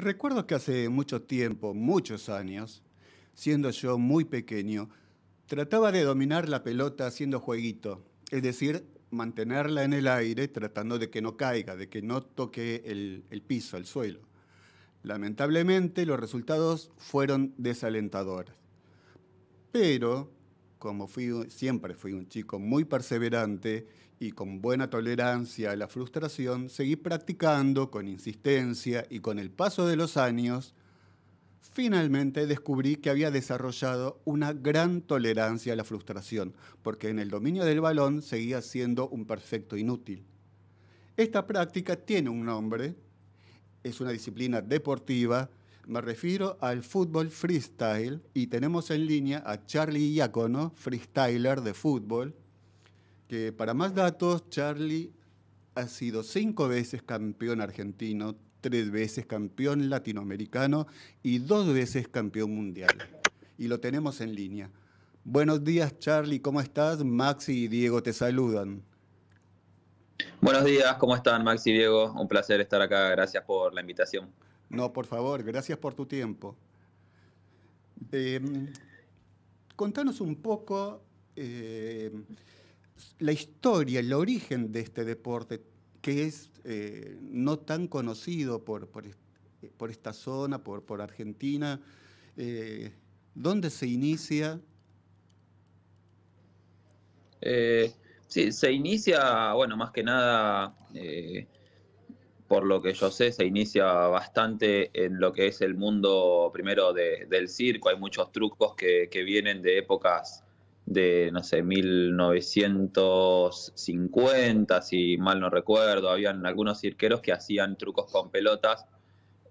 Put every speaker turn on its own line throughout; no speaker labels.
Recuerdo que hace mucho tiempo, muchos años, siendo yo muy pequeño, trataba de dominar la pelota haciendo jueguito, es decir, mantenerla en el aire tratando de que no caiga, de que no toque el, piso, el suelo. Lamentablemente los resultados fueron desalentadores. Pero, como fui, siempre fui un chico muy perseverante y con buena tolerancia a la frustración, seguí practicando con insistencia y con el paso de los años, finalmente descubrí que había desarrollado una gran tolerancia a la frustración, porque en el dominio del balón seguía siendo un perfecto inútil. Esta práctica tiene un nombre, es una disciplina deportiva, me refiero al fútbol freestyle y tenemos en línea a Charlie Iacono, freestyler de fútbol, que para más datos, Charlie ha sido cinco veces campeón argentino, tres veces campeón latinoamericano y dos veces campeón mundial. Y lo tenemos en línea. Buenos días, Charlie, ¿cómo estás? Maxi y Diego te saludan.
Buenos días, ¿cómo están, Maxi y Diego? Un placer estar acá, gracias por la invitación.
No, por favor, gracias por tu tiempo. Eh, contanos un poco eh, la historia, el origen de este deporte, que es eh, no tan conocido por, esta zona, por, Argentina, eh, ¿dónde se inicia?
Eh, sí, se inicia, bueno, más que nada, por lo que yo sé, se inicia bastante en lo que es el mundo primero del circo. Hay muchos trucos que, que vienen de épocas de, no sé, 1950, si mal no recuerdo. Habían algunos cirqueros que hacían trucos con pelotas.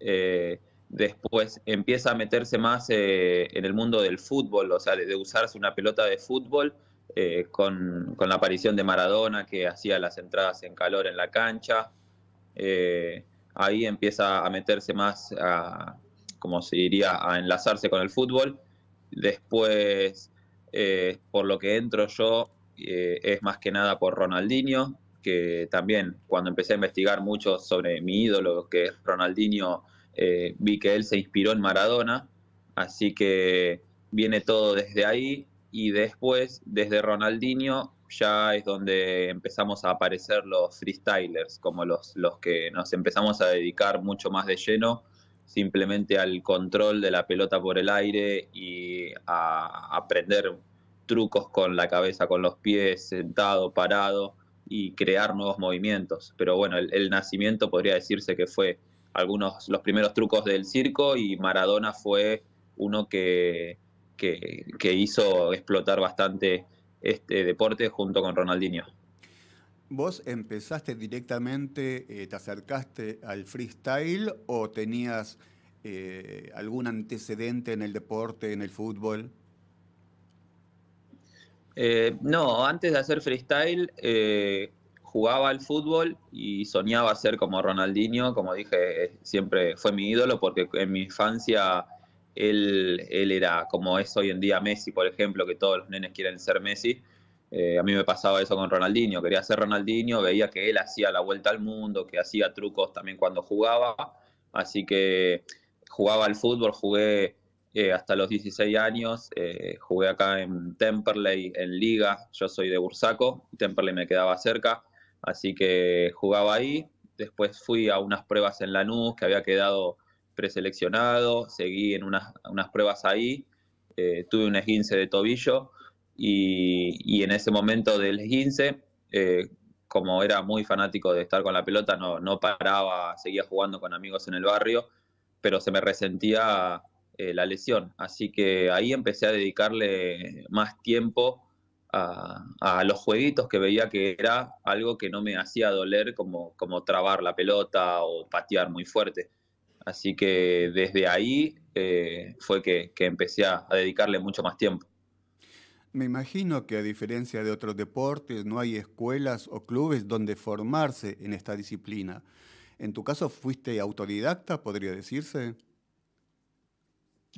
Eh, después empieza a meterse más eh, en el mundo del fútbol, o sea, de, usarse una pelota de fútbol eh, con, con, la aparición de Maradona que hacía las entradas en calor en la cancha. ahí empieza a meterse más, a, como se diría, a enlazarse con el fútbol. Después eh, por lo que entro yo eh, es más que nada por Ronaldinho, que también cuando empecé a investigar mucho sobre mi ídolo, que es Ronaldinho, eh, vi que él se inspiró en Maradona, así que viene todo desde ahí y después, desde Ronaldinho, ya es donde empezamos a aparecer los freestylers, como los que nos empezamos a dedicar mucho más de lleno simplemente al control de la pelota por el aire y a aprender trucos con la cabeza, con los pies, sentado, parado y crear nuevos movimientos. Pero bueno, el, nacimiento podría decirse que fue algunos los primeros trucos del circo y Maradona fue uno que, que hizo explotar bastante este deporte junto con Ronaldinho.
¿Vos empezaste directamente, eh, te acercaste al freestyle o tenías eh, algún antecedente en el deporte, en el fútbol?
Eh, no, antes de hacer freestyle jugaba al fútbol y soñaba ser como Ronaldinho, como dije, siempre fue mi ídolo porque en mi infancia él, él era como es hoy en día Messi, por ejemplo, que todos los nenes quieren ser Messi eh, a mí me pasaba eso con Ronaldinho, quería ser Ronaldinho, veía que él hacía la vuelta al mundo, que hacía trucos también cuando jugaba, así que jugaba al fútbol, jugué eh, hasta los 16 años, eh, jugué acá en Temperley, en Liga, yo soy de Bursaco, Temperley me quedaba cerca, así que jugaba ahí, después fui a unas pruebas en Lanús, que había quedado preseleccionado, seguí en unas, unas pruebas ahí, tuve un esguince de tobillo, y, en ese momento del 15, eh, como era muy fanático de estar con la pelota, no, no paraba, seguía jugando con amigos en el barrio, pero se me resentía eh, la lesión. Así que ahí empecé a dedicarle más tiempo a, a, los jueguitos que veía que era algo que no me hacía doler como, como trabar la pelota o patear muy fuerte. Así que desde ahí eh, fue que, que empecé a dedicarle mucho más tiempo.
Me imagino que a diferencia de otros deportes, no hay escuelas o clubes donde formarse en esta disciplina. En tu caso, ¿fuiste autodidacta, podría decirse?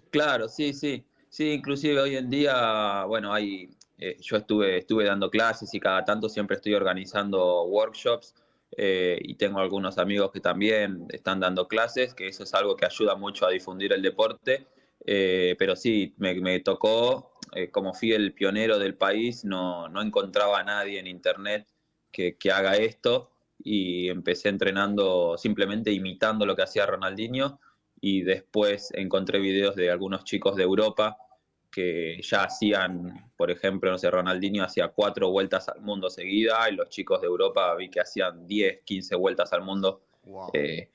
Claro, sí, sí. Sí, inclusive hoy en día, bueno, hay, eh, yo estuve, estuve dando clases y cada tanto siempre estoy organizando workshops eh, y tengo algunos amigos que también están dando clases, que eso es algo que ayuda mucho a difundir el deporte eh, pero sí, me, tocó, eh, como fui el pionero del país, no, no encontraba a nadie en internet que, que, haga esto y empecé entrenando simplemente imitando lo que hacía Ronaldinho y después encontré videos de algunos chicos de Europa que ya hacían, por ejemplo, no sé, Ronaldinho hacía cuatro vueltas al mundo seguida y los chicos de Europa vi que hacían 10, 15 vueltas al mundo. Wow. Eh,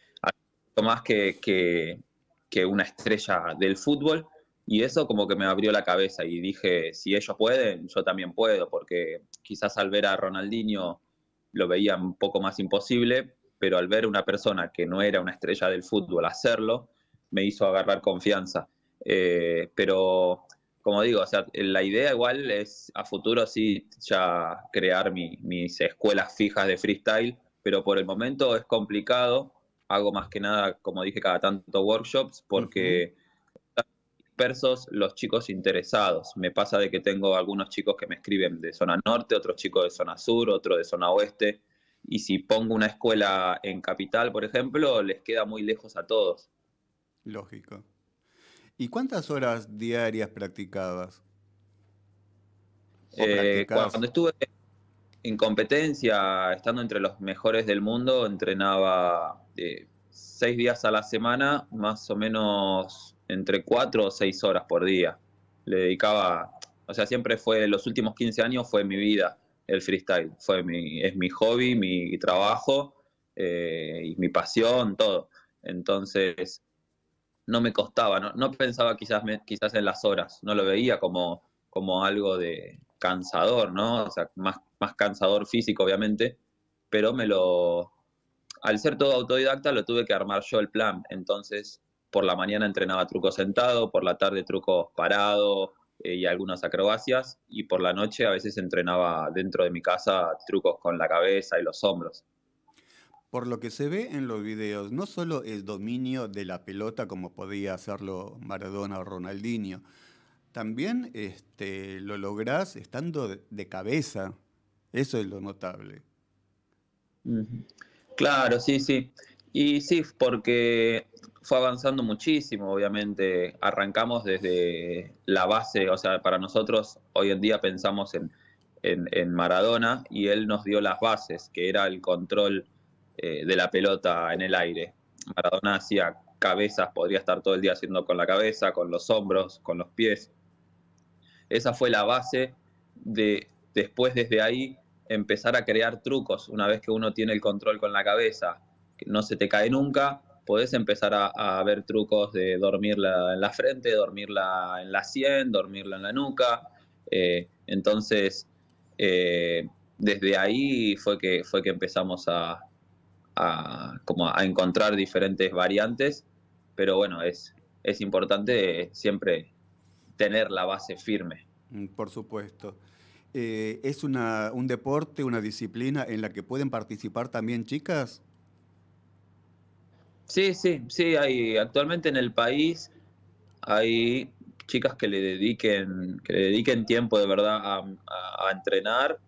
más que que una estrella del fútbol. Y eso como que me abrió la cabeza y dije, si ellos pueden, yo también puedo, porque quizás al ver a Ronaldinho lo veía un poco más imposible, pero al ver una persona que no era una estrella del fútbol hacerlo, me hizo agarrar confianza. Eh, pero, como digo, o la idea igual es a futuro sí ya crear mis escuelas fijas de freestyle, pero por el momento es complicado hago más que nada, como dije, cada tanto workshops porque están dispersos los chicos interesados. Me pasa de que tengo algunos chicos que me escriben de zona norte, otros chicos de zona sur, otro de zona oeste. Y si pongo una escuela en capital, por ejemplo, les queda muy lejos a todos. Lógico.
¿Y cuántas horas diarias practicabas?
Eh, cuando estuve en competencia, estando entre los mejores del mundo, entrenaba este, seis días a la semana, más o menos entre cuatro o seis horas por día. Le dedicaba, o sea, siempre fue, los últimos 15 años fue mi vida el freestyle, fue mi, es mi hobby, mi trabajo eh, y mi pasión, todo. Entonces, no me costaba, no, pensaba quizás, quizás en las horas, no lo veía como, como algo de cansador, ¿no? O sea, más, más cansador físico, obviamente, pero me lo, al ser todo autodidacta lo tuve que armar yo el plan. Entonces, por la mañana entrenaba trucos sentado, por la tarde trucos parado eh, y algunas acrobacias, y por la noche a veces entrenaba dentro de mi casa trucos con la cabeza y los hombros.
Por lo que se ve en los videos, no solo es dominio de la pelota como podía hacerlo Maradona o Ronaldinho, también este, lo lográs estando de cabeza. Eso es lo notable.
Claro, sí, sí. Y sí, porque fue avanzando muchísimo, obviamente. Arrancamos desde la base, o sea, para nosotros hoy en día pensamos en, Maradona y él nos dio las bases, que era el control eh, de la pelota en el aire. Maradona hacía cabezas, podría estar todo el día haciendo con la cabeza, con los hombros, con los pies. Esa fue la base de después desde ahí empezar a crear trucos una vez que uno tiene el control con la cabeza, que no se te cae nunca, puedes empezar a, ver trucos de dormirla en la frente, dormirla en la sien, dormirla en la nuca. Eh, entonces, eh, desde ahí fue que, fue que empezamos a, a, como a encontrar diferentes variantes, pero bueno, es, es importante siempre tener la base firme. Mm, por supuesto.
Eh, es una, un deporte, una disciplina en la que pueden participar también chicas?
Sí, sí, sí, hay actualmente en el país hay chicas que le dediquen, que le dediquen tiempo de verdad a, entrenar.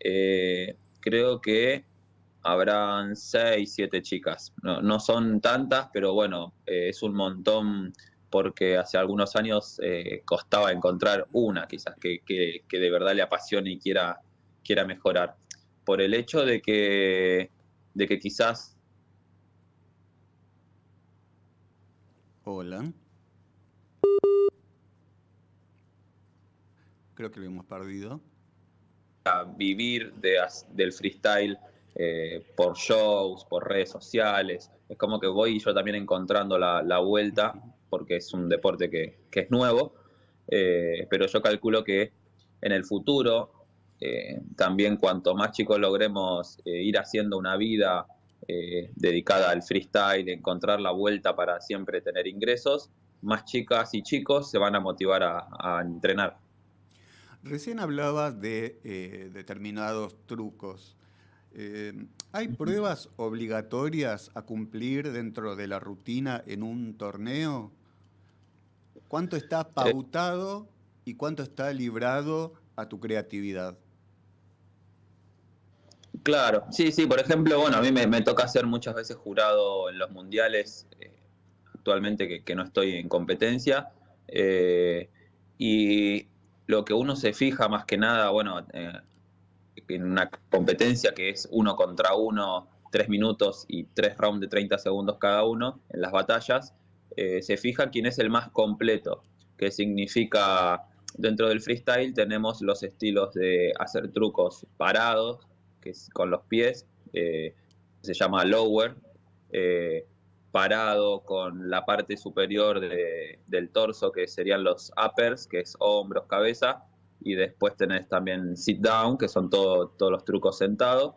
Eh, creo que habrán seis, siete chicas. No, son tantas, pero bueno, eh, es un montón porque hace algunos años eh, costaba encontrar una quizás que, de verdad le apasione y quiera, quiera mejorar. Por el hecho de que, de que quizás... Hola. Creo que lo hemos perdido. A vivir de, del freestyle eh, por shows, por redes sociales. Es como que voy yo también encontrando la, la vuelta porque es un deporte que, es nuevo, eh, pero yo calculo que en el futuro, eh, también cuanto más chicos logremos eh, ir haciendo una vida dedicada al freestyle, encontrar la vuelta para siempre tener ingresos, más chicas y chicos se van a motivar a, entrenar.
Recién hablabas de determinados trucos. ¿Hay pruebas obligatorias a cumplir dentro de la rutina en un torneo? ¿Cuánto está eh. pautado y cuánto está librado a tu creatividad?
Claro, sí, sí, por ejemplo, bueno, a mí me, toca ser muchas veces jurado en los mundiales, eh, actualmente que, no estoy en competencia, eh, y lo que uno se fija más que nada, bueno, en una competencia que es uno contra uno, tres minutos y tres rounds de 30 segundos cada uno en las batallas, eh, se fija quién es el más completo, que significa dentro del freestyle tenemos los estilos de hacer trucos parados, que es con los pies, eh, se llama lower, eh, parado con la parte superior del torso, que serían los uppers, que es hombros, cabeza, y después tenés también sit down, que son todos los trucos sentados,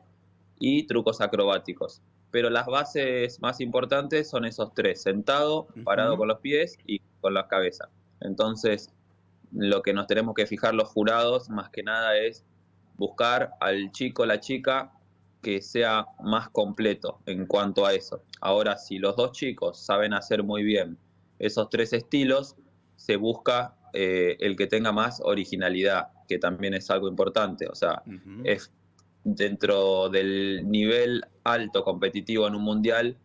y trucos acrobáticos, pero las bases más importantes son esos tres, sentado, parado con los pies y con la cabeza. Entonces, lo que nos tenemos que fijar los jurados más que nada es buscar al chico, la chica que sea más completo en cuanto a eso. Ahora, si los dos chicos saben hacer muy bien esos tres estilos, se busca eh, el que tenga más originalidad, que también es algo importante. O sea, es dentro del nivel alto competitivo en un mundial,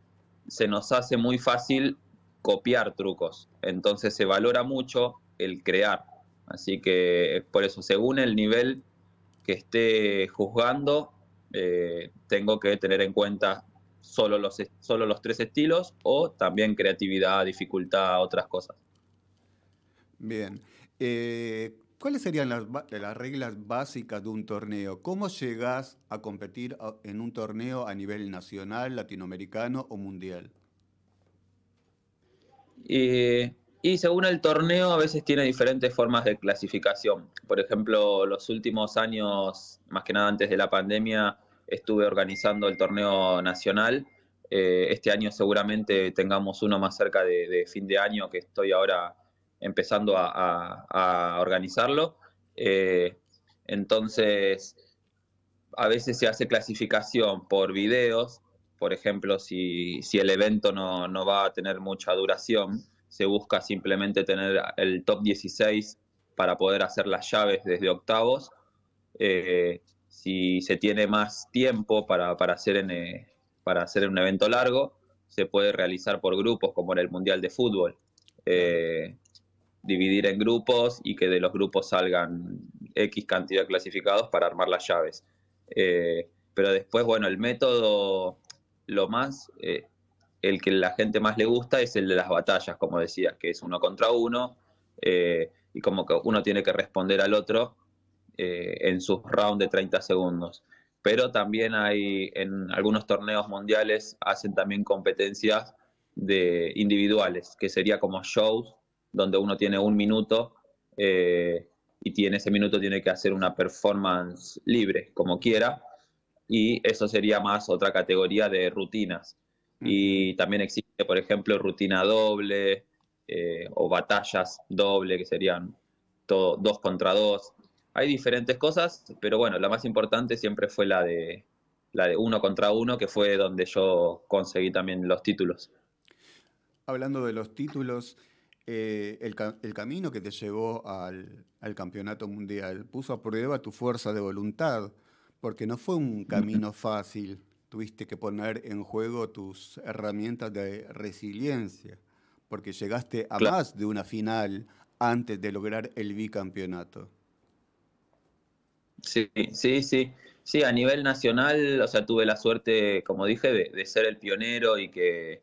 se nos hace muy fácil copiar trucos. Entonces se valora mucho el crear. Así que eh, por eso, según el nivel que esté juzgando, eh, tengo que tener en cuenta solo los, solo los tres estilos o también creatividad, dificultad, otras cosas.
Bien. Eh, ¿Cuáles serían las, reglas básicas de un torneo? ¿Cómo llegas a competir ah, en un torneo a nivel nacional,
latinoamericano o mundial? Eh, y según el torneo, a veces tiene diferentes formas de clasificación. Por ejemplo, los últimos años, más que nada antes de la pandemia, estuve organizando el torneo nacional. Eh, este año seguramente tengamos uno más cerca de fin de año, que estoy ahora empezando a, organizarlo. Eh, entonces, a veces se hace clasificación por videos, por ejemplo, si, el evento no, no, va a tener mucha duración, se busca simplemente tener el top 16 para poder hacer las llaves desde octavos. Eh, si se tiene más tiempo para, para hacer en, eh, para hacer un evento largo, se puede realizar por grupos, como en el Mundial de Fútbol dividir en grupos y que de los grupos salgan X cantidad de clasificados para armar las llaves. Eh, pero después, bueno, el método, lo más, eh, el que la gente más le gusta es el de las batallas, como decías, que es uno contra uno, eh, y como que uno tiene que responder al otro en su round de 30 segundos. Pero también hay, en algunos torneos mundiales, hacen también competencias de individuales, que sería como shows donde uno tiene un minuto eh, y tiene ese minuto tiene que hacer una performance libre, como quiera, y eso sería más otra categoría de rutinas. Y también existe, por ejemplo, rutina doble eh, o batallas doble, que serían dos contra dos. Hay diferentes cosas, pero bueno, la más importante siempre fue la de, la de uno contra uno, que fue donde yo conseguí también los títulos.
Hablando de los títulos, eh, el, camino que te llevó al, campeonato mundial puso a prueba tu fuerza de voluntad, porque no fue un camino fácil. Tuviste que poner en juego tus herramientas de resiliencia, porque llegaste a más de una final antes de lograr el bicampeonato.
Sí, sí, sí. Sí, a nivel nacional, o sea, tuve la suerte, como dije, de ser el pionero y que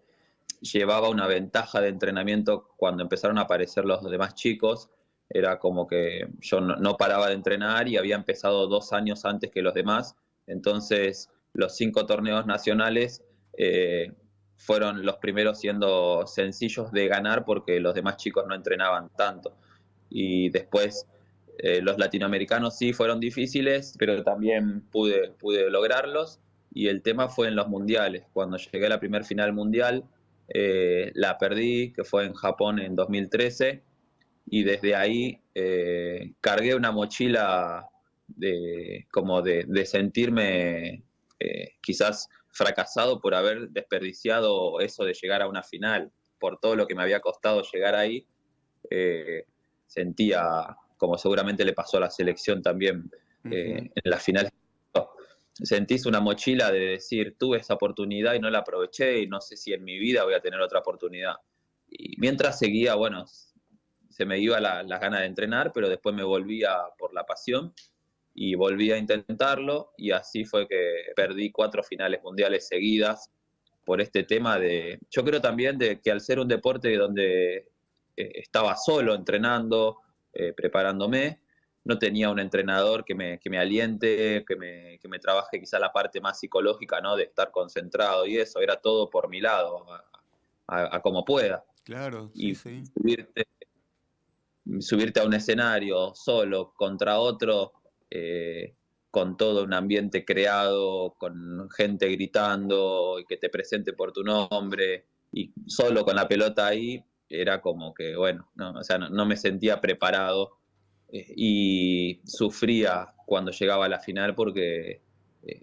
llevaba una ventaja de entrenamiento cuando empezaron a aparecer los demás chicos. Era como que yo no, paraba de entrenar y había empezado dos años antes que los demás. Entonces, los cinco torneos nacionales eh, fueron los primeros siendo sencillos de ganar porque los demás chicos no entrenaban tanto. Y después eh, los latinoamericanos sí fueron difíciles, pero también pude, pude lograrlos. Y el tema fue en los mundiales. Cuando llegué a la primer final mundial, eh, la perdí, que fue en Japón en 2013, y desde ahí eh, cargué una mochila de, como de, sentirme eh, quizás fracasado por haber desperdiciado eso de llegar a una final, por todo lo que me había costado llegar ahí, sentía, como seguramente le pasó a la selección también en las finales sentís una mochila de decir, tuve esa oportunidad y no la aproveché y no sé si en mi vida voy a tener otra oportunidad. Y mientras seguía, bueno, se me iba las ganas de entrenar, pero después me volvía por la pasión y volví a intentarlo y así fue que perdí cuatro finales mundiales seguidas por este tema de, yo creo también de que al ser un deporte donde eh, estaba solo entrenando, eh, preparándome, no tenía un entrenador que me, aliente, que me, trabaje quizá la parte más psicológica, ¿no? De estar concentrado y eso, era todo por mi lado, a, como pueda. Claro, y Subirte, a un escenario solo contra otro, eh, con todo un ambiente creado, con gente gritando y que te presente por tu nombre, y solo con la pelota ahí, era como que, bueno, no, o sea, no me sentía preparado eh, y sufría cuando llegaba a la final porque eh,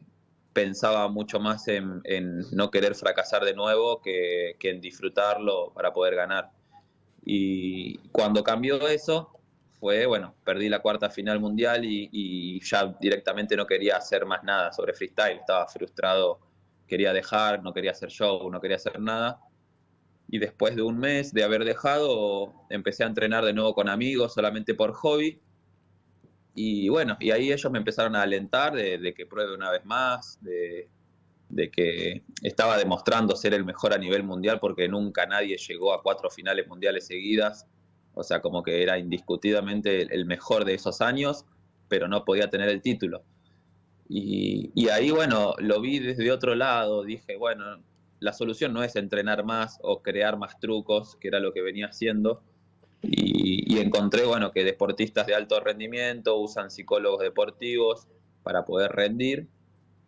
pensaba mucho más en, no querer fracasar de nuevo que, en disfrutarlo para poder ganar. Y cuando cambió eso, fue, bueno, perdí la cuarta final mundial y, ya directamente no quería hacer más nada sobre freestyle, estaba frustrado, quería dejar, no quería hacer show, no quería hacer nada y después de un mes de haber dejado, empecé a entrenar de nuevo con amigos, solamente por hobby. Y bueno, y ahí ellos me empezaron a alentar de, que pruebe una vez más, de, que estaba demostrando ser el mejor a nivel mundial porque nunca nadie llegó a cuatro finales mundiales seguidas. O sea, como que era indiscutidamente el mejor de esos años, pero no podía tener el título. Y, y ahí, bueno, lo vi desde otro lado, dije, bueno, la solución no es entrenar más o crear más trucos, que era lo que venía haciendo. Y, encontré, bueno, que deportistas de alto rendimiento usan psicólogos deportivos para poder rendir.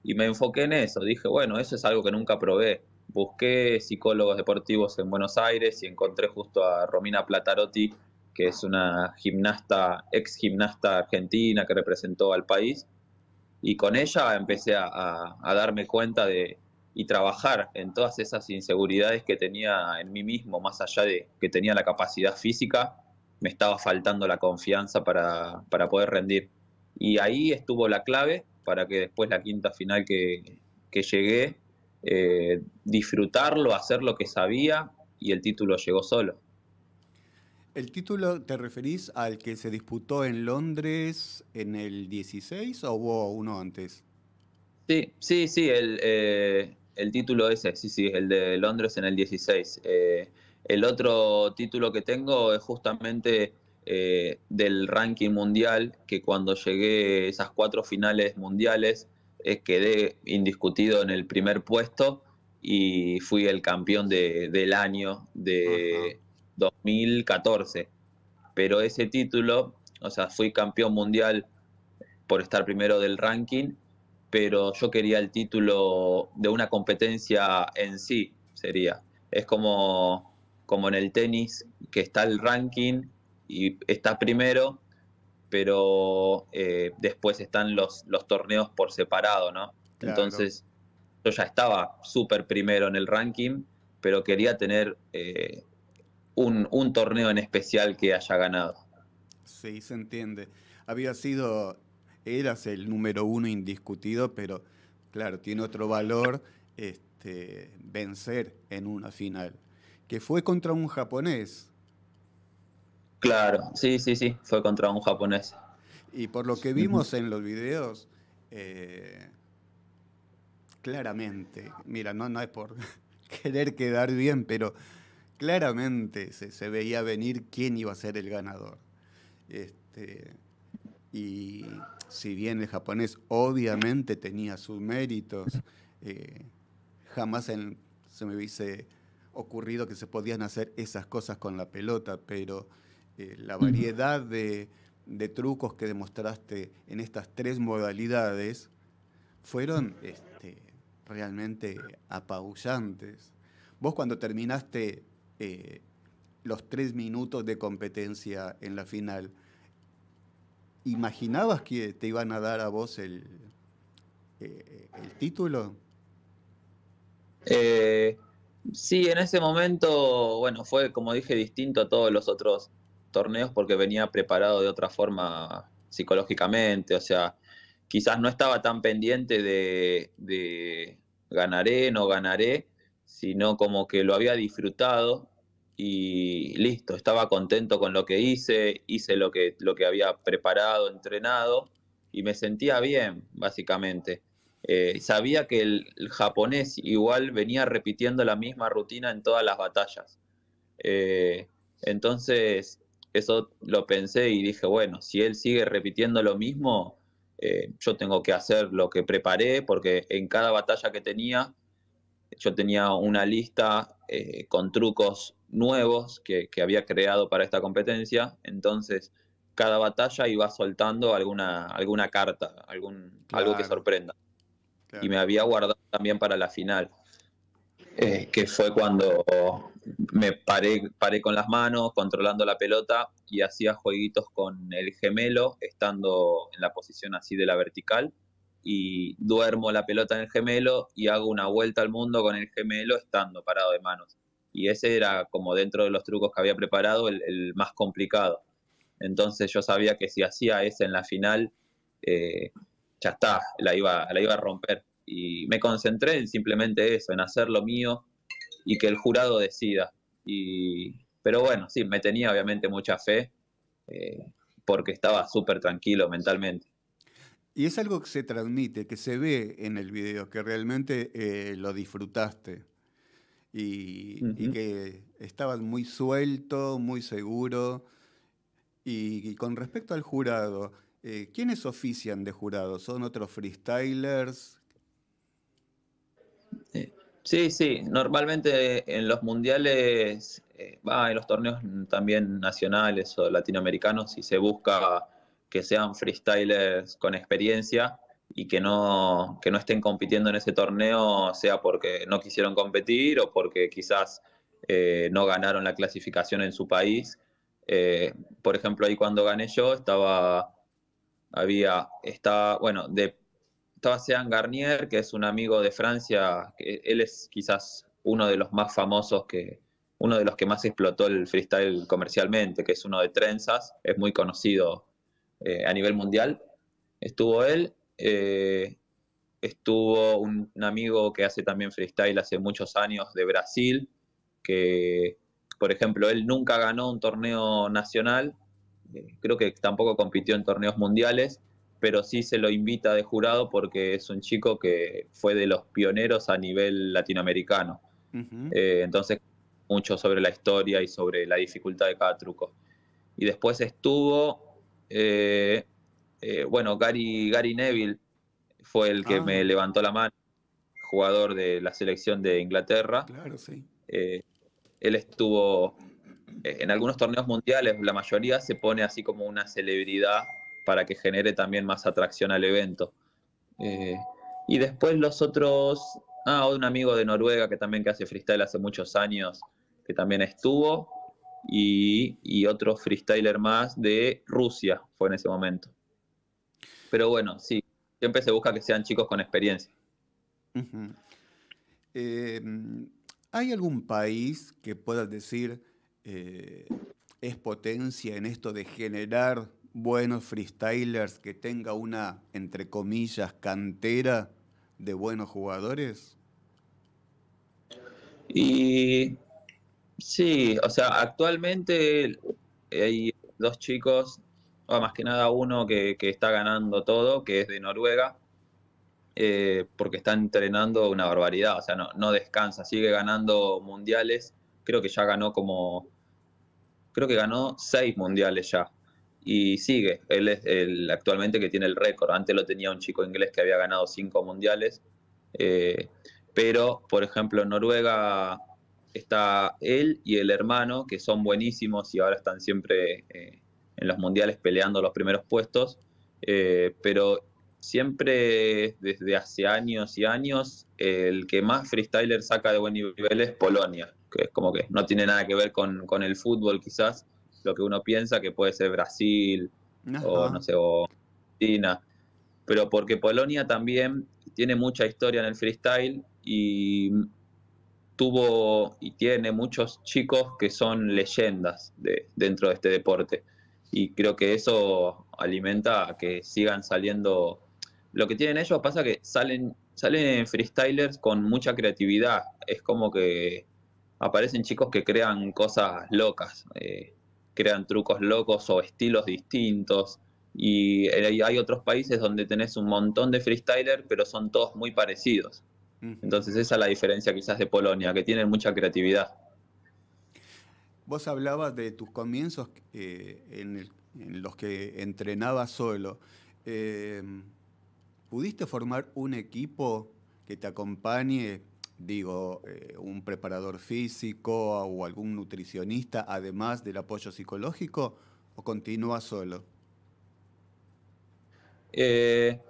Y me enfoqué en eso. Dije, bueno, eso es algo que nunca probé. Busqué psicólogos deportivos en Buenos Aires y encontré justo a Romina Platarotti, que es una gimnasta, ex gimnasta argentina que representó al país. Y con ella empecé a darme cuenta de, y trabajar en todas esas inseguridades que tenía en mí mismo, más allá de que tenía la capacidad física, me estaba faltando la confianza para, poder rendir. Y ahí estuvo la clave para que después la quinta final que, que llegué, eh, disfrutarlo, hacer lo que sabía y el título llegó solo.
¿El título te referís al que se disputó en Londres en el 16 o hubo uno antes?
Sí, sí, sí, el, eh, el título ese, sí, sí, el de Londres en el 16. Eh, el otro título que tengo es justamente eh, del ranking mundial, que cuando llegué a esas cuatro finales mundiales eh, quedé indiscutido en el primer puesto y fui el campeón del año de 2014. Pero ese título, o sea, fui campeón mundial por estar primero del ranking pero yo quería el título de una competencia en sí, sería. Es como, como en el tenis, que está el ranking y está primero, pero eh, después están los, los torneos por separado, ¿no? Entonces, yo ya estaba súper primero en el ranking, pero quería tener eh, un, un torneo en especial que haya ganado.
Sí, se entiende. Había sido eras el número uno indiscutido, pero claro, tiene otro valor este, vencer en una final, que fue contra un japonés.
Claro, sí, sí, sí, fue contra un japonés.
Y por lo que vimos en los videos, eh, claramente, mira, no, no es por querer quedar bien, pero claramente se, veía venir quién iba a ser el ganador. Este, y si bien el japonés obviamente tenía sus méritos, eh, jamás se me hubiese ocurrido que se podían hacer esas cosas con la pelota, pero eh, la variedad de, trucos que demostraste en estas tres modalidades fueron este, realmente apabullantes. Vos cuando terminaste eh, los tres minutos de competencia en la final, ¿Imaginabas que te iban a dar a vos
el, eh, eh, el título? Eh, sí, en ese momento, bueno, fue como dije distinto a todos los otros torneos porque venía preparado de otra forma psicológicamente, o sea, quizás no estaba tan pendiente de, de ganaré, no ganaré, sino como que lo había disfrutado y listo, estaba contento con lo que hice, hice lo que, lo que había preparado, entrenado y me sentía bien, básicamente. Eh, sabía que el, japonés igual venía repitiendo la misma rutina en todas las batallas. Eh, entonces, eso lo pensé y dije, bueno, si él sigue repitiendo lo mismo, eh, yo tengo que hacer lo que preparé, porque en cada batalla que tenía, yo tenía una lista con trucos nuevos que, había creado para esta competencia. Entonces, cada batalla iba soltando alguna, alguna carta, algún, algo que sorprenda. Y me había guardado también para la final, eh, que fue cuando me paré, paré con las manos, controlando la pelota y hacía jueguitos con el gemelo, estando en la posición así de la vertical. Y duermo la pelota en el gemelo y hago una vuelta al mundo con el gemelo estando parado de manos y ese era como dentro de los trucos que había preparado el, más complicado. Entonces yo sabía que si hacía ese en la final, eh, ya está, la iba, la iba a romper. Y me concentré en simplemente eso, en hacer lo mío y que el jurado decida. Y, pero bueno, sí, me tenía obviamente mucha fe eh, porque estaba súper tranquilo mentalmente. Y es algo
que se transmite, que se ve en el video, que realmente eh, lo disfrutaste y, que estaban muy suelto, muy seguro. Y, con respecto al jurado, eh, ¿quiénes ofician de jurado? ¿Son otros freestylers?
Eh, sí, sí, normalmente en los mundiales, eh, en los torneos también nacionales o latinoamericanos, si se busca que sean freestylers con experiencia, y que no, no estén compitiendo en ese torneo, sea porque no quisieron competir o porque quizás eh, no ganaron la clasificación en su país. Eh, por ejemplo, ahí cuando gané yo estaba, había, está bueno, estaba Sean Garnier, que es un amigo de Francia, él es quizás uno de los más famosos que, uno de los que más explotó el freestyle comercialmente, que es uno de trenzas, es muy conocido eh, a nivel mundial. Estuvo él, eh, estuvo un, amigo que hace también freestyle hace muchos años de Brasil, que por ejemplo él nunca ganó un torneo nacional, eh, creo que tampoco compitió en torneos mundiales, pero sí se lo invita de jurado porque es un chico que fue de los pioneros a nivel latinoamericano. Eh, entonces, mucho sobre la historia y sobre la dificultad de cada truco. Y después estuvo eh, bueno, Gary, Gary Neville fue el que me ah. levantó la mano, jugador de la selección de Inglaterra. Claro, sí. Eh, él estuvo eh, en algunos torneos mundiales, la mayoría se pone así como una celebridad para que genere también más atracción al evento. y después los otros, ah, un amigo de Noruega que también que hace freestyle hace muchos años, que también estuvo, y, y otro freestyler más de Rusia fue en ese momento. Pero bueno, sí, siempre se busca que sean chicos con experiencia.
Eh, ¿Hay algún país que puedas decir eh, es potencia en esto de generar buenos freestylers que tenga una, entre comillas, cantera de buenos jugadores?
Y sí, o sea, actualmente hay dos chicos más que nada uno que, está ganando todo, que es de Noruega, eh, porque está entrenando una barbaridad, o sea, no, no descansa, sigue ganando mundiales, creo que ya ganó como, creo que ganó seis mundiales ya, y sigue, él es el actualmente que tiene el récord, antes lo tenía un chico inglés que había ganado cinco mundiales, eh, pero, por ejemplo, en Noruega está él y el hermano, que son buenísimos y ahora están siempre... Eh, en los mundiales peleando los primeros puestos, eh, pero siempre desde hace años y años el que más freestyler saca de buen nivel es Polonia, que es como que no tiene nada que ver con, el fútbol quizás, lo que uno piensa que puede ser Brasil o no sé, o Argentina, pero porque Polonia también tiene mucha historia en el freestyle y tuvo y tiene muchos chicos que son leyendas dentro de este deporte y creo que eso alimenta a que sigan saliendo. Lo que tienen ellos pasa que salen, salen freestylers con mucha creatividad, es como que aparecen chicos que crean cosas locas, eh, crean trucos locos o estilos distintos. Eh, y hay otros países donde tenés un montón de freestylers, pero son todos muy parecidos. Entonces esa es la diferencia quizás de Polonia, que tienen mucha creatividad.
Vos hablabas de tus comienzos eh, en, los que entrenabas solo. Em, ¿Pudiste formar un equipo que te acompañe, digo, eh, un preparador físico o algún nutricionista, además del apoyo psicológico, o continúas solo?
Eh,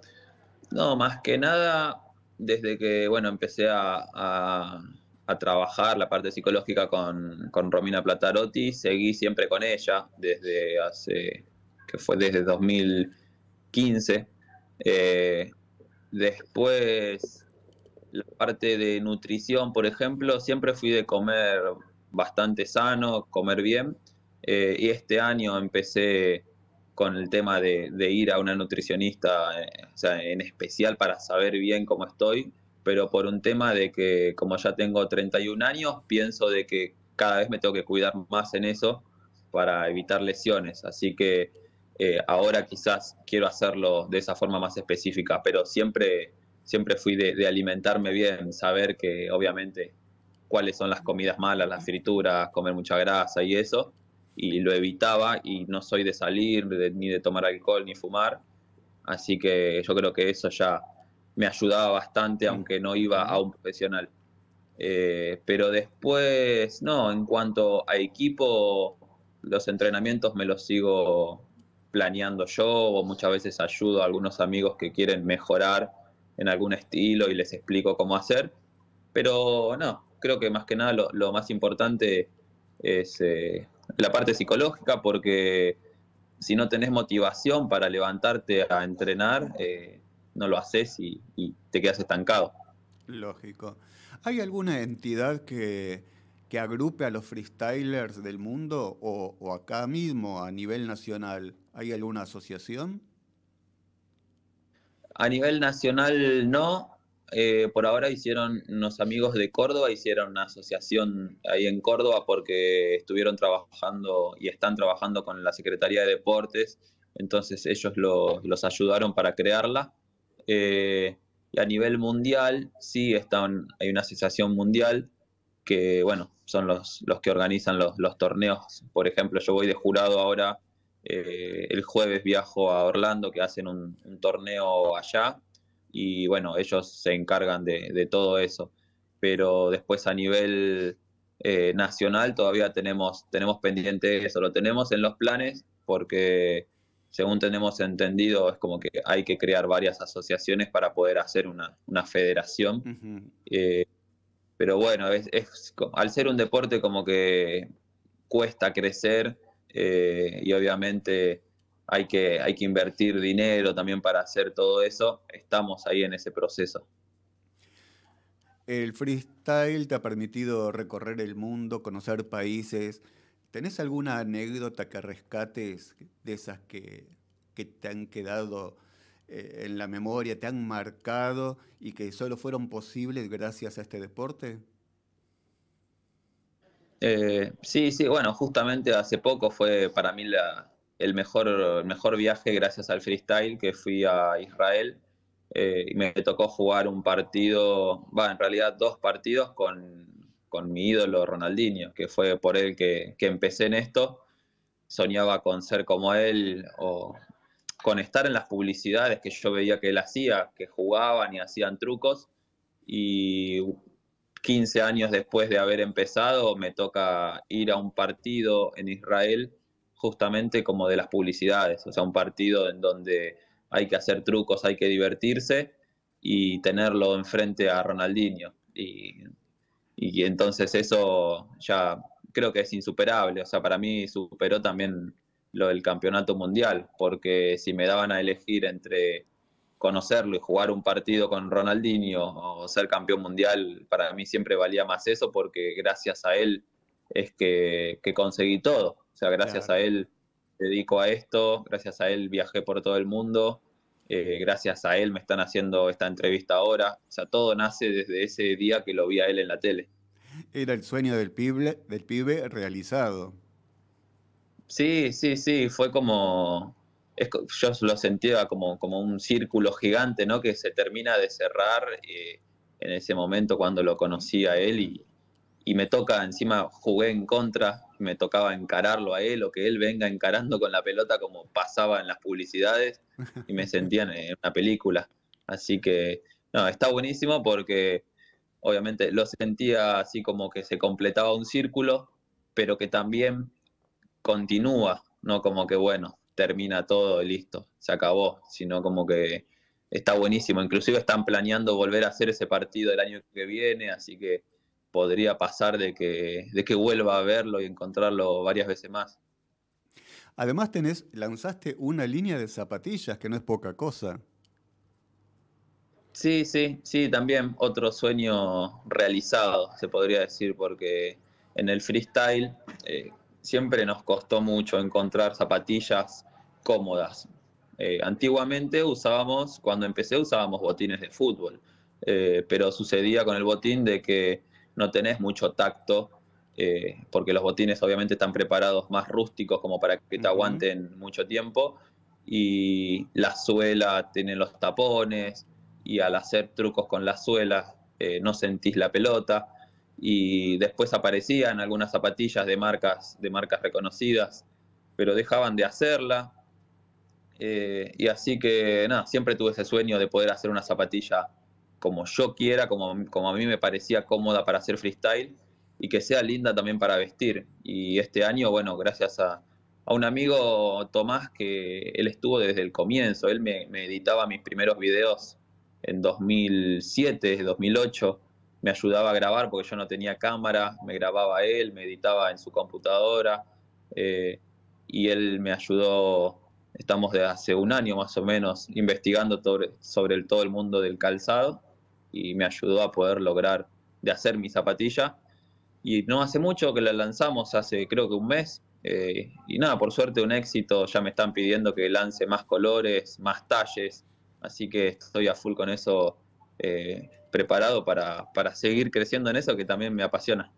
no, más que nada, desde que, bueno, empecé a a trabajar la parte psicológica con, con Romina Platarotti, seguí siempre con ella desde hace, que fue desde 2015. Eh, después, la parte de nutrición, por ejemplo, siempre fui de comer bastante sano, comer bien, eh, y este año empecé con el tema de, ir a una nutricionista, eh, en especial para saber bien cómo estoy, pero por un tema de que como ya tengo 31 años, pienso de que cada vez me tengo que cuidar más en eso para evitar lesiones. Así que eh, ahora quizás quiero hacerlo de esa forma más específica, pero siempre, siempre fui de, alimentarme bien, saber que obviamente cuáles son las comidas malas, las frituras, comer mucha grasa y eso, y lo evitaba y no soy de salir, ni de tomar alcohol, ni fumar, así que yo creo que eso ya me ayudaba bastante, aunque no iba a un profesional. Eh, pero después, no, en cuanto a equipo, los entrenamientos me los sigo planeando yo o muchas veces ayudo a algunos amigos que quieren mejorar en algún estilo y les explico cómo hacer. Pero no, creo que más que nada lo, más importante es eh, la parte psicológica porque si no tenés motivación para levantarte a entrenar, eh, no lo haces y, te quedas estancado.
Lógico. ¿Hay alguna entidad que, que agrupe a los freestylers del mundo o, acá mismo a
nivel nacional? ¿Hay alguna asociación? A nivel nacional no. Eh, por ahora hicieron unos amigos de Córdoba, hicieron una asociación ahí en Córdoba porque estuvieron trabajando y están trabajando con la Secretaría de Deportes, entonces ellos los ayudaron para crearla y eh, a nivel mundial, sí, hay una asociación mundial que, bueno, son los, los que organizan los, torneos. Por ejemplo, yo voy de jurado ahora, eh, el jueves viajo a Orlando, que hacen un, torneo allá, y bueno, ellos se encargan de, todo eso. Pero después a nivel eh, nacional todavía tenemos, tenemos pendiente eso, lo tenemos en los planes porque según tenemos entendido, es como que hay que crear varias asociaciones para poder hacer una, federación. Eh, pero bueno, al ser un deporte como que cuesta crecer eh, y obviamente hay que invertir dinero también para hacer todo eso, estamos ahí en ese proceso.
El freestyle te ha permitido recorrer el mundo, conocer países, ¿Tenés alguna anécdota que rescates de esas que, te han quedado eh, en la memoria, te han marcado y que solo fueron posibles gracias a este deporte?
Eh, sí, sí, bueno, justamente hace poco fue para mí el, mejor, mejor viaje gracias al freestyle que fui a Israel eh, y me tocó jugar un partido, va, en realidad dos partidos con con mi ídolo Ronaldinho, que fue por él que, empecé en esto. Soñaba con ser como él o con estar en las publicidades que yo veía que él hacía, que jugaban y hacían trucos. Y 15 años después de haber empezado, me toca ir a un partido en Israel, justamente como de las publicidades, o sea, un partido en donde hay que hacer trucos, hay que divertirse y tenerlo enfrente a Ronaldinho. Y y entonces eso ya creo que es insuperable. O sea, para mí superó también lo del campeonato mundial, porque si me daban a elegir entre conocerlo y jugar un partido con Ronaldinho o ser campeón mundial, para mí siempre valía más eso, porque gracias a él es que, que conseguí todo. O sea, gracias a él dedico a esto, gracias a él viajé por todo el mundo eh, gracias a él me están haciendo esta entrevista ahora. O sea, todo nace desde ese día que lo vi a él en la tele.
Era el sueño del pibe, del pibe realizado.
Sí, sí, sí, fue como, yo lo sentía como, como un círculo gigante, ¿no? Que se termina de cerrar eh, en ese momento cuando lo conocí a él y, y me toca, encima jugué en contra, me tocaba encararlo a él o que él venga encarando con la pelota como pasaba en las publicidades y me sentía en una película. Así que, no, está buenísimo porque obviamente lo sentía así como que se completaba un círculo, pero que también continúa, no como que bueno, termina todo, listo, se acabó, sino como que está buenísimo. Inclusive están planeando volver a hacer ese partido el año que viene, así que podría pasar de que, de que vuelva a verlo y encontrarlo varias veces más.
Además tenés, lanzaste una línea de zapatillas, que no es poca cosa.
Sí, sí, sí, también otro sueño realizado, se podría decir, porque en el freestyle eh, siempre nos costó mucho encontrar zapatillas cómodas. Eh, antiguamente usábamos, cuando empecé usábamos botines de fútbol, eh, pero sucedía con el botín de que no tenés mucho tacto, eh, porque los botines obviamente están preparados más rústicos como para que te aguanten mucho tiempo, y la suela tiene los tapones, y al hacer trucos con la suela eh, no sentís la pelota, y después aparecían algunas zapatillas de marcas, de marcas reconocidas, pero dejaban de hacerla. Eh, y así que nada, siempre tuve ese sueño de poder hacer una zapatilla como yo quiera, como, como a mí me parecía cómoda para hacer freestyle y que sea linda también para vestir. Y este año, bueno, gracias a, a un amigo Tomás que él estuvo desde el comienzo, él me, me, editaba mis primeros videos en 2007, 2008, me ayudaba a grabar porque yo no tenía cámara, me grababa él, me editaba en su computadora eh, y él me ayudó, estamos de hace un año más o menos, investigando sobre, sobre todo el mundo del calzado y me ayudó a poder lograr de hacer mi zapatilla. Y no hace mucho que la lanzamos, hace creo que un mes. Eh, y nada, por suerte un éxito, ya me están pidiendo que lance más colores, más talles, así que estoy a full con eso, eh, preparado para, seguir creciendo en eso que también me apasiona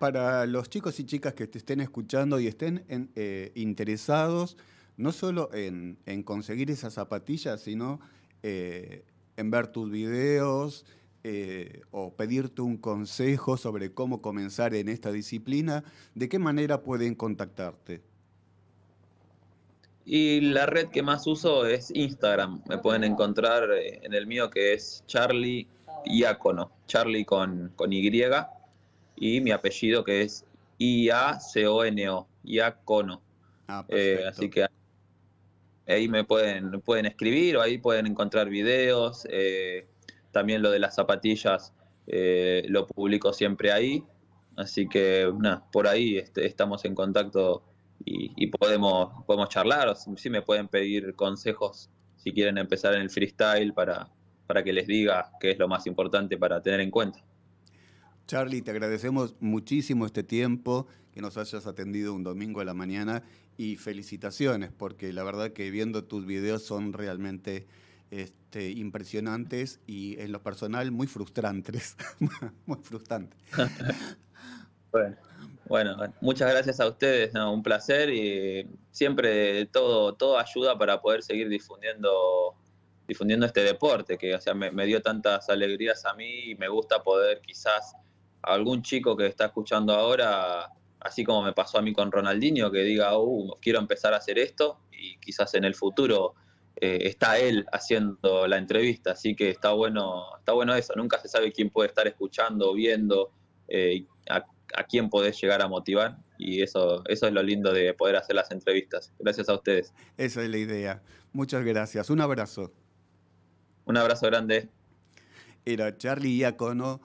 para los chicos y chicas que te estén escuchando y estén eh, interesados no solo en, conseguir esas zapatillas, sino en ver tus videos eh, o pedirte un consejo sobre cómo comenzar en esta disciplina, ¿de qué manera pueden contactarte?
Y la red que más uso es Instagram. Me pueden encontrar eh, en el mío que es Charlie Iacono, Charlie con, con Y y mi apellido que es I-A-C-O-N-O, Iacono. Ah, eh, así que ahí me pueden, pueden escribir o ahí pueden encontrar videos. Eh, también lo de las zapatillas eh, lo publico siempre ahí. Así que nada, por ahí este, estamos en contacto y, podemos, podemos charlar. O si, me pueden pedir consejos si quieren empezar en el freestyle para, para que les diga qué es lo más importante para tener en cuenta. Charlie,
te agradecemos muchísimo este tiempo que nos hayas atendido un domingo a la mañana y felicitaciones, porque la verdad que viendo tus videos son realmente este, impresionantes y en lo personal muy frustrantes. muy frustrantes.
bueno, muchas gracias a ustedes, un placer y siempre todo, ayuda para poder seguir difundiendo difundiendo este deporte que me dio tantas alegrías a mí y me gusta poder quizás algún chico que está escuchando ahora, así como me pasó a mí con Ronaldinho, que diga, uh, quiero empezar a hacer esto y quizás en el futuro eh, está él haciendo la entrevista, así que está bueno, está bueno eso, nunca se sabe quién puede estar escuchando, viendo, eh, a, quién podés llegar a motivar y eso, eso es lo lindo de poder hacer las entrevistas. Gracias a ustedes.
Esa es la idea. Muchas gracias. Un abrazo.
Un abrazo grande.
Era Charlie Iacono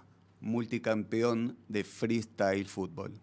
Multicampeón de freestyle fútbol.